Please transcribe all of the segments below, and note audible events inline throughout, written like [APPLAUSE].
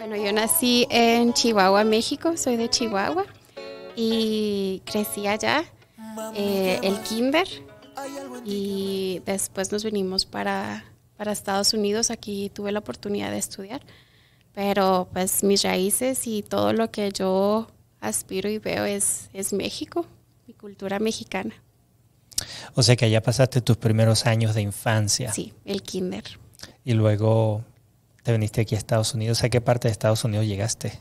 Bueno, yo nací en Chihuahua, México, soy de Chihuahua y crecí allá, eh, el kinder, y después nos vinimos para, Estados Unidos, aquí tuve la oportunidad de estudiar, pero pues mis raíces y todo lo que yo aspiro y veo es, es México, mi cultura mexicana. O sea que allá pasaste tus primeros años de infancia. Sí, el kinder. Y luego te viniste aquí a Estados Unidos. ¿A qué parte de Estados Unidos llegaste?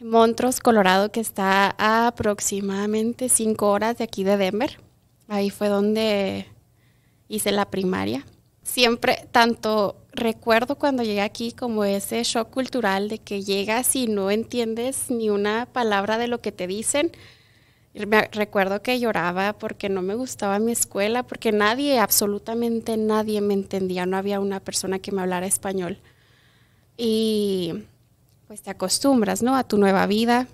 Montrose, Colorado, que está a aproximadamente cinco horas de aquí de Denver. Ahí fue donde hice la primaria. Siempre, tanto recuerdo cuando llegué aquí como ese shock cultural de que llegas y no entiendes ni una palabra de lo que te dicen. Recuerdo que lloraba porque no me gustaba mi escuela, porque nadie, absolutamente nadie me entendía, no había una persona que me hablara español y pues te acostumbras, ¿no? A tu nueva vida.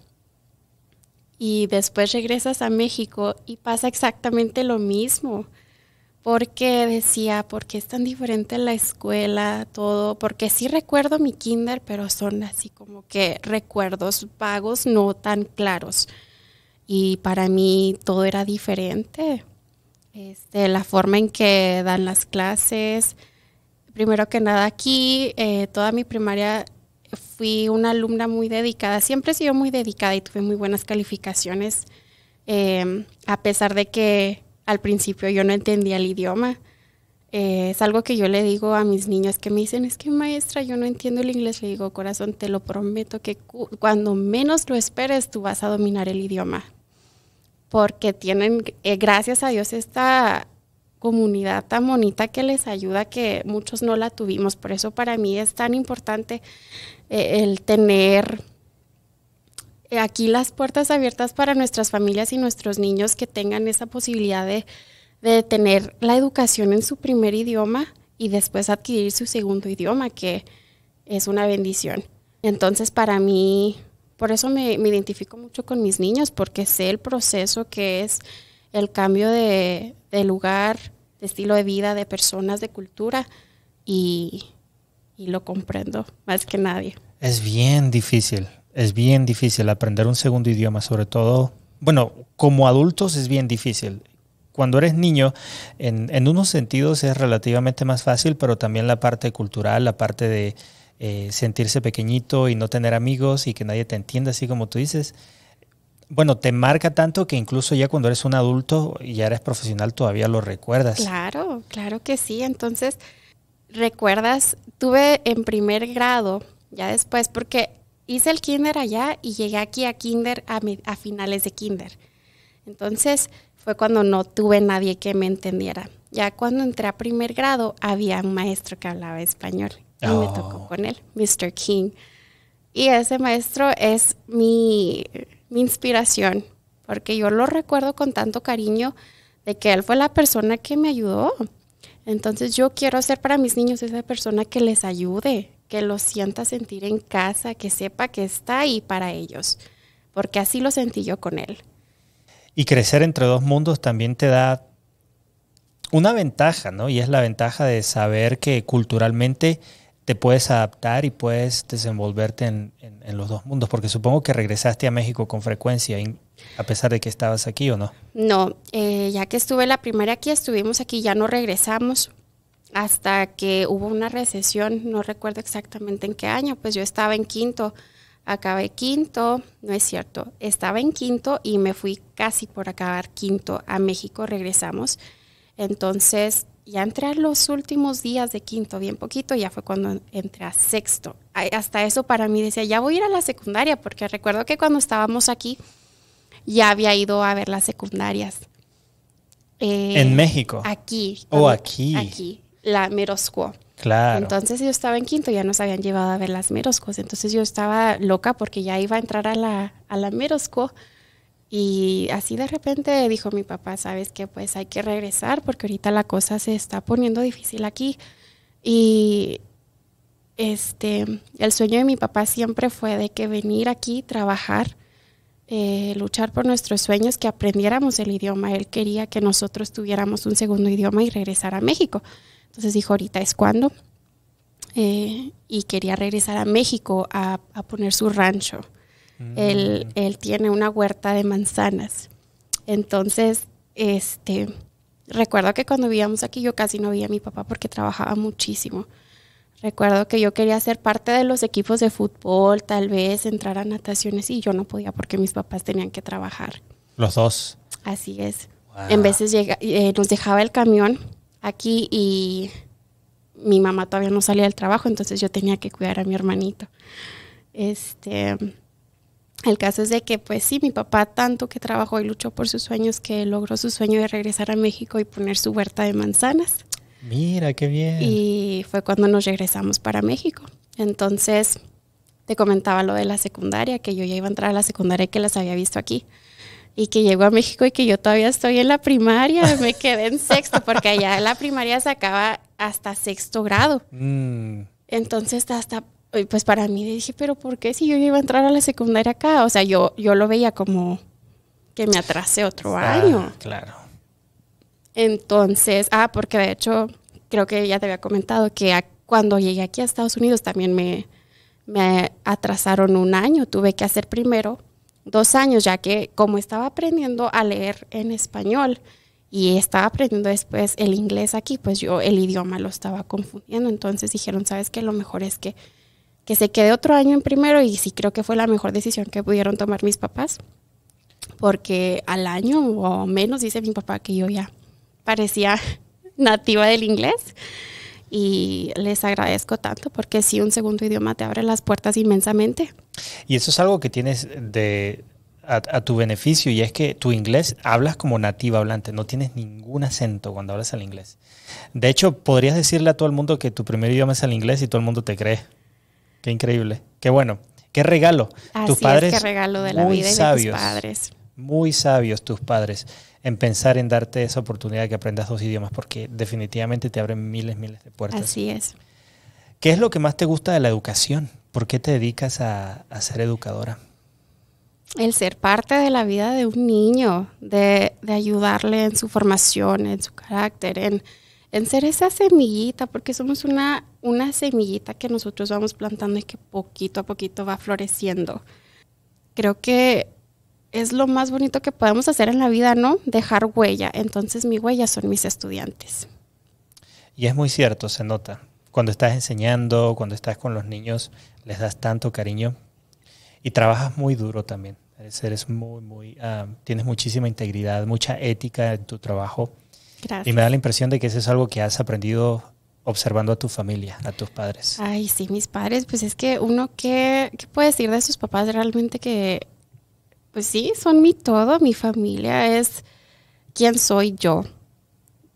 Y después regresas a México y pasa exactamente lo mismo. Porque decía, ¿por qué es tan diferente la escuela, todo? Porque sí recuerdo mi kinder, pero son así como que recuerdos vagos, no tan claros. Y para mí todo era diferente. Este, la forma en que dan las clases, primero que nada aquí, eh, toda mi primaria fui una alumna muy dedicada, siempre he sido muy dedicada y tuve muy buenas calificaciones, em, a pesar de que al principio yo no entendía el idioma. Eh, es algo que yo le digo a mis niños que me dicen, es que maestra, yo no entiendo el inglés. Le digo, corazón, te lo prometo que cuando menos lo esperes, tú vas a dominar el idioma. Porque tienen, eh, gracias a Dios, esta comunidad tan bonita que les ayuda, que muchos no la tuvimos. Por eso para mí es tan importante eh, el tener eh, aquí las puertas abiertas para nuestras familias y nuestros niños que tengan esa posibilidad de, tener la educación en su primer idioma y después adquirir su segundo idioma, que es una bendición. Entonces para mí, por eso me, identifico mucho con mis niños, porque sé el proceso que es el cambio de, de lugar, estilo de vida, de personas, de cultura y, y lo comprendo más que nadie. Es bien difícil, es bien difícil aprender un segundo idioma, sobre todo, bueno, como adultos es bien difícil. Cuando eres niño, en, unos sentidos es relativamente más fácil, pero también la parte cultural, la parte de eh, sentirse pequeñito y no tener amigos y que nadie te entienda, así como tú dices, bueno, te marca tanto que incluso ya cuando eres un adulto y ya eres profesional todavía lo recuerdas. Claro, claro que sí. Entonces, recuerdas, tuve en primer grado, ya después, porque hice el kinder allá y llegué aquí a kinder a, finales de kinder. Entonces, fue cuando no tuve nadie que me entendiera. Ya cuando entré a primer grado, había un maestro que hablaba español y me tocó oh. con él, Mr. King. Y ese maestro es mi mi inspiración, porque yo lo recuerdo con tanto cariño de que él fue la persona que me ayudó. Entonces yo quiero ser para mis niños esa persona que les ayude, que los sienta sentir en casa, que sepa que está ahí para ellos, porque así lo sentí yo con él. Y crecer entre dos mundos también te da una ventaja, ¿no? Y es la ventaja de saber que culturalmente te puedes adaptar y puedes desenvolverte en, los dos mundos? Porque supongo que regresaste a México con frecuencia, a pesar de que estabas aquí o no. No, eh, ya que estuve la primera aquí, estuvimos aquí, ya no regresamos hasta que hubo una recesión, no recuerdo exactamente en qué año, pues yo estaba en quinto, acabé quinto, no es cierto, estaba en quinto y me fui casi por acabar quinto a México, regresamos. Entonces ya entré a los últimos días de quinto, bien poquito, ya fue cuando entré a sexto. Hasta eso para mí decía, ya voy a ir a la secundaria, porque recuerdo que cuando estábamos aquí ya había ido a ver las secundarias. Eh, ¿En México? Aquí. Oh, ¿O aquí? Aquí, la Meroscuo. Claro. Entonces yo estaba en quinto, ya nos habían llevado a ver las Meroscuos. Entonces yo estaba loca porque ya iba a entrar a la, a la y así de repente dijo mi papá, sabes que pues hay que regresar porque ahorita la cosa se está poniendo difícil aquí. Y este, el sueño de mi papá siempre fue de que venir aquí, trabajar, eh, luchar por nuestros sueños, que aprendiéramos el idioma. Él quería que nosotros tuviéramos un segundo idioma y regresar a México. Entonces dijo, ahorita es cuando. Eh, y quería regresar a México a poner su rancho Mm. Él, tiene una huerta de manzanas. Entonces, este, recuerdo que cuando vivíamos aquí yo casi no vi a mi papá porque trabajaba muchísimo. Recuerdo que yo quería ser parte de los equipos de fútbol, tal vez entrar a nataciones y yo no podía porque mis papás tenían que trabajar. Los dos. Así es. En veces llega, eh, nos dejaba el camión aquí y mi mamá todavía no salía del trabajo, entonces yo tenía que cuidar a mi hermanito. Este, el caso es de que, pues sí, mi papá tanto que trabajó y luchó por sus sueños que logró su sueño de regresar a México y poner su huerta de manzanas. Mira, qué bien. Y fue cuando nos regresamos para México. Entonces, te comentaba lo de la secundaria, que yo ya iba a entrar a la secundaria y que las había visto aquí. Y que llegó a México y que yo todavía estoy en la primaria, [LAUGHS] me quedé en sexto, porque allá la primaria se acaba hasta sexto grado. Mm. Entonces, hasta pues para mí dije, pero ¿por qué si yo iba a entrar a la secundaria acá? O sea, yo, yo lo veía como que me atrasé otro ah, año. Claro. Entonces, ah, porque de hecho, creo que ya te había comentado que cuando llegué aquí a Estados Unidos también me, me atrasaron un año. Tuve que hacer primero dos años, ya que como estaba aprendiendo a leer en español y estaba aprendiendo después el inglés aquí, pues yo el idioma lo estaba confundiendo. Entonces dijeron, ¿sabes qué? Lo mejor es que que se quede otro año en primero y sí creo que fue la mejor decisión que pudieron tomar mis papás, porque al año o menos dice mi papá que yo ya parecía [LAUGHS] nativa del inglés y les agradezco tanto porque sí un segundo idioma te abre las puertas inmensamente. Y eso es algo que tienes de a, a, tu beneficio y es que tu inglés hablas como nativa hablante, no tienes ningún acento cuando hablas el inglés. De hecho, podrías decirle a todo el mundo que tu primer idioma es el inglés y todo el mundo te cree. Qué increíble. Qué bueno. Qué regalo. tus padres. regalo de la vida sabios, tus padres. Muy sabios tus padres en pensar en darte esa oportunidad de que aprendas dos idiomas, porque definitivamente te abren miles, miles de puertas. Así es. ¿Qué es lo que más te gusta de la educación? ¿Por qué te dedicas a, ser educadora? El ser parte de la vida de un niño, de ayudarle en su formación, en su carácter, en, en ser esa semillita, porque somos una, una semillita que nosotros vamos plantando y que poquito a poquito va floreciendo. Creo que es lo más bonito que podemos hacer en la vida, ¿no? Dejar huella. Entonces mi huella son mis estudiantes. Y es muy cierto, se nota. Cuando estás enseñando, cuando estás con los niños, les das tanto cariño y trabajas muy duro también. Eres muy, muy, ah, tienes muchísima integridad, mucha ética en tu trabajo y me da la impresión de que eso es algo que has aprendido observando a tu familia, a tus padres. Ay, sí, mis padres, pues es que uno, que qué puede decir de sus papás realmente que, pues sí, son mi todo, mi familia es quién soy yo.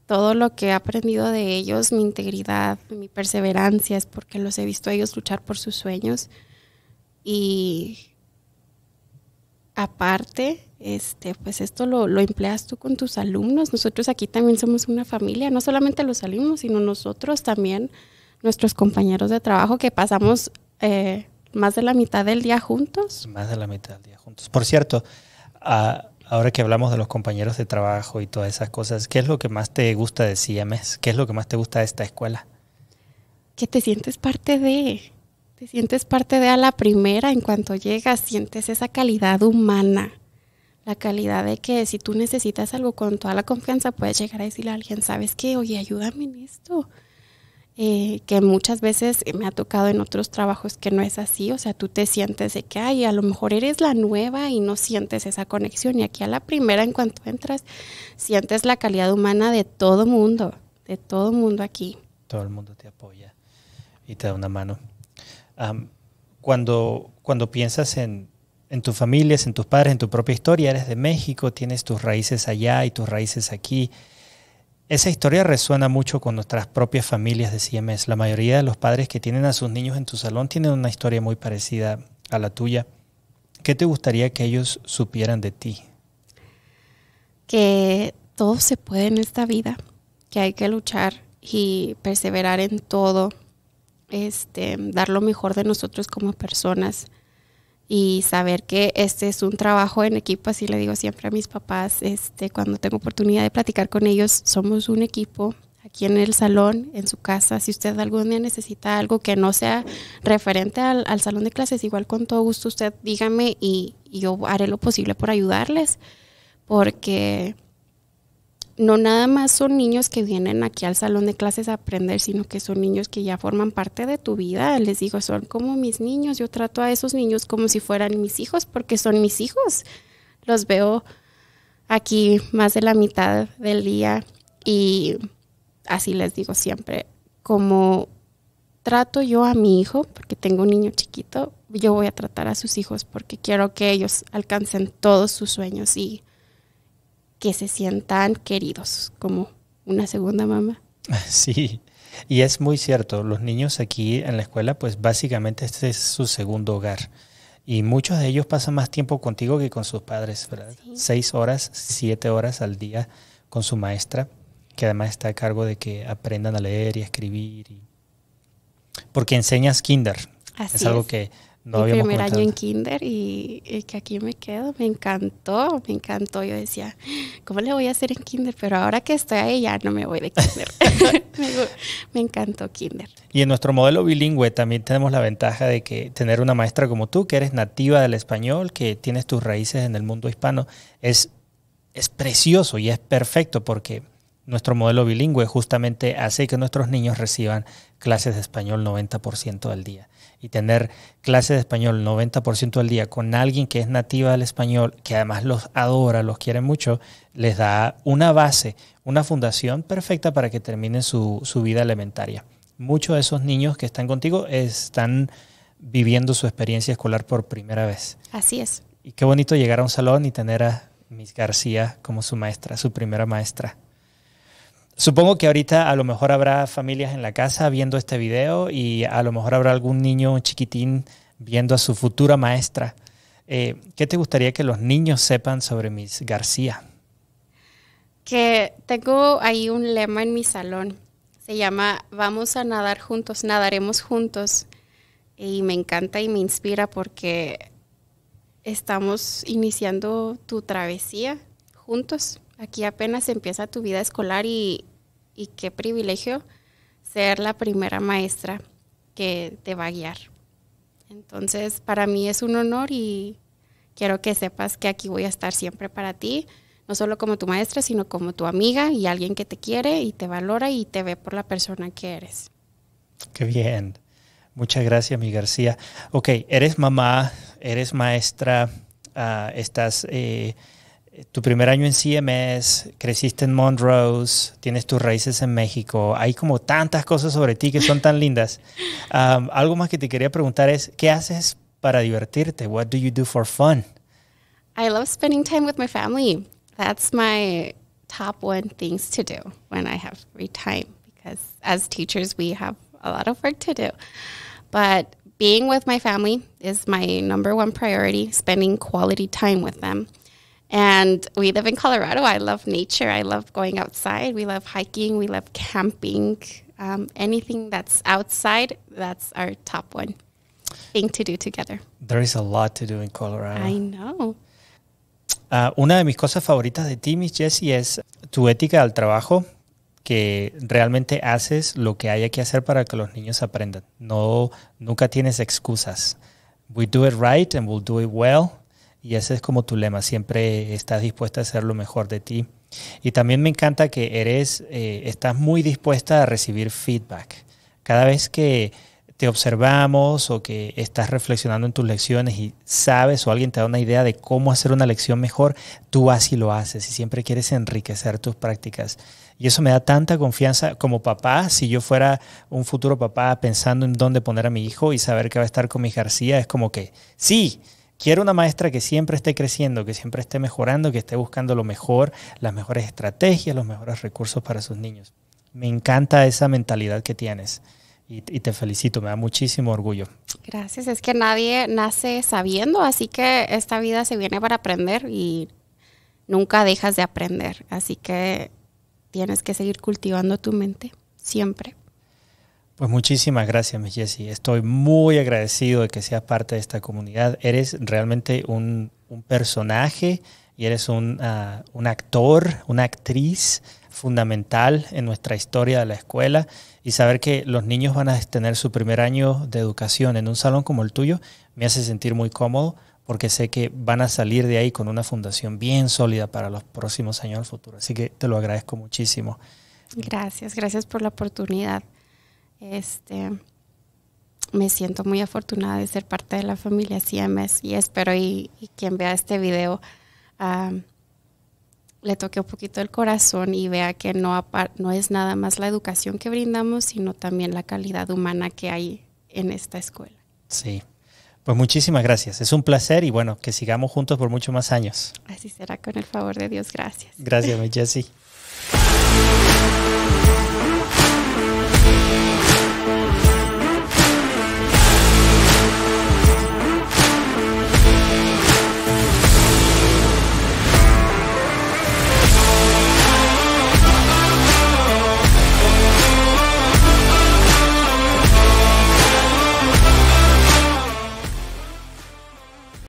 Todo lo que he aprendido de ellos, mi integridad, mi perseverancia, es porque los he visto a ellos luchar por sus sueños. Y aparte, este, pues esto lo, empleas tú con tus alumnos. Nosotros aquí también somos una familia, no solamente los alumnos, sino nosotros también, nuestros compañeros de trabajo que pasamos eh, más de la mitad del día juntos. Más de la mitad del día juntos. Por cierto, ahora que hablamos de los compañeros de trabajo y todas esas cosas, ¿qué es lo que más te gusta de CMS? ¿Qué es lo que más te gusta de esta escuela? Que te sientes parte de te sientes parte de a la primera, en cuanto llegas sientes esa calidad humana, la calidad de que si tú necesitas algo con toda la confianza puedes llegar a decirle a alguien, sabes qué, oye, ayúdame en esto. Eh, que muchas veces me ha tocado en otros trabajos que no es así, o sea, tú te sientes de que, ay, a lo mejor eres la nueva y no sientes esa conexión, y aquí a la primera, en cuanto entras, sientes la calidad humana de todo mundo, de todo mundo aquí. Todo el mundo te apoya y te da una mano cuando, cuando piensas en, en tus familias, en tus padres, en tu propia historia, eres de México, tienes tus raíces allá y tus raíces aquí. Esa historia resuena mucho con nuestras propias familias de CMS. La mayoría de los padres que tienen a sus niños en tu salón tienen una historia muy parecida a la tuya. ¿Qué te gustaría que ellos supieran de ti? Que todo se puede en esta vida, que hay que luchar y perseverar en todo, este, dar lo mejor de nosotros como personas y saber que este es un trabajo en equipo, así le digo siempre a mis papás, este, cuando tengo oportunidad de platicar con ellos, somos un equipo aquí en el salón, en su casa, si usted algún día necesita algo que no sea referente al, salón de clases, igual con todo gusto usted dígame y yo haré lo posible por ayudarles, porque no nada más son niños que vienen aquí al salón de clases a aprender, sino que son niños que ya forman parte de tu vida. Les digo, son como mis niños. Yo trato a esos niños como si fueran mis hijos, porque son mis hijos. Los veo aquí más de la mitad del día y así les digo siempre, como trato yo a mi hijo, porque tengo un niño chiquito, yo voy a tratar a sus hijos porque quiero que ellos alcancen todos sus sueños y que se sientan queridos, como una segunda mamá. [LAUGHS] Sí, y es muy cierto, los niños aquí en la escuela, pues básicamente este es su segundo hogar. Y muchos de ellos pasan más tiempo contigo que con sus padres, ¿verdad? Seis horas, siete horas al día con su maestra, que además está a cargo de que aprendan a leer y a escribir. Porque enseñas kinder. es algo que mi primer año en kinder y, que aquí me quedo, me encantó, me encantó. Yo decía, ¿cómo le voy a hacer en kinder? Pero ahora que estoy ahí ya no me voy de kinder. [LAUGHS] [LAUGHS] me, encantó kinder. Y en nuestro modelo bilingüe también tenemos la ventaja de que tener una maestra como tú, que eres nativa del español, que tienes tus raíces en el mundo hispano, es, es precioso y es perfecto porque nuestro modelo bilingüe justamente hace que nuestros niños reciban clases de español 90% del día y tener clases de español 90% al día con alguien que es nativa del español, que además los adora, los quiere mucho, les da una base, una fundación perfecta para que terminen su, su vida elementaria. Muchos de esos niños que están contigo están viviendo su experiencia escolar por primera vez. Así es. Y qué bonito llegar a un salón y tener a Miss García como su maestra, su primera maestra. Supongo que ahorita a lo mejor habrá familias en la casa viendo este video y a lo mejor habrá algún niño chiquitín viendo a su futura maestra. Eh, ¿Qué te gustaría que los niños sepan sobre Miss García? Que tengo ahí un lema en mi salón. Se llama Vamos a nadar juntos, nadaremos juntos. Y me encanta y me inspira porque estamos iniciando tu travesía juntos. Aquí apenas empieza tu vida escolar y y qué privilegio ser la primera maestra que te va a guiar. Entonces, para mí es un honor y quiero que sepas que aquí voy a estar siempre para ti, no solo como tu maestra, sino como tu amiga y alguien que te quiere y te valora y te ve por la persona que eres. Qué bien. Muchas gracias, mi García. Ok, eres mamá, eres maestra, ah, estás... Eh, tu primer año en CMS, creciste en Montrose, tienes tus raíces en México, hay como tantas cosas sobre ti que son tan lindas. [LAUGHS] algo más que te quería preguntar es, ¿qué haces para divertirte? What do you do for fun? I love spending time with my family. That's my top one things to do when I have free time because as teachers we have a lot of work to do. But being with my family is my number one priority, spending quality time with them. And we live in Colorado. I love nature. I love going outside. We love hiking. We love camping. Um, anything that's outside, that's our top one thing to do together. There is a lot to do in Colorado. I know. Uh, una de mis cosas favoritas de ti, Miss Jessie, es tu ética al trabajo, que realmente haces lo que haya que hacer para que los niños aprendan. No, nunca tienes excusas. We do it right and we'll do it well y ese es como tu lema, siempre estás dispuesta a hacer lo mejor de ti. Y también me encanta que eres, eh, estás muy dispuesta a recibir feedback. Cada vez que te observamos o que estás reflexionando en tus lecciones y sabes o alguien te da una idea de cómo hacer una lección mejor, tú así lo haces y siempre quieres enriquecer tus prácticas. Y eso me da tanta confianza como papá, si yo fuera un futuro papá pensando en dónde poner a mi hijo y saber que va a estar con mi García, es como que, sí, Quiero una maestra que siempre esté creciendo, que siempre esté mejorando, que esté buscando lo mejor, las mejores estrategias, los mejores recursos para sus niños. Me encanta esa mentalidad que tienes y, te felicito, me da muchísimo orgullo. Gracias, es que nadie nace sabiendo, así que esta vida se viene para aprender y nunca dejas de aprender, así que tienes que seguir cultivando tu mente siempre. Pues muchísimas gracias, Miss Estoy muy agradecido de que seas parte de esta comunidad. Eres realmente un, personaje y eres un, ah, un actor, una actriz fundamental en nuestra historia de la escuela y saber que los niños van a tener su primer año de educación en un salón como el tuyo me hace sentir muy cómodo porque sé que van a salir de ahí con una fundación bien sólida para los próximos años del futuro. Así que te lo agradezco muchísimo. Gracias, gracias por la oportunidad. Este, me siento muy afortunada de ser parte de la familia CMS y espero y, quien vea este video le toque un poquito el corazón y vea que no, no es nada más la educación que brindamos, sino también la calidad humana que hay en esta escuela. Sí. Pues muchísimas gracias. Es un placer y bueno, que sigamos juntos por muchos más años. Así será con el favor de Dios. Gracias. Gracias, mi Jessie.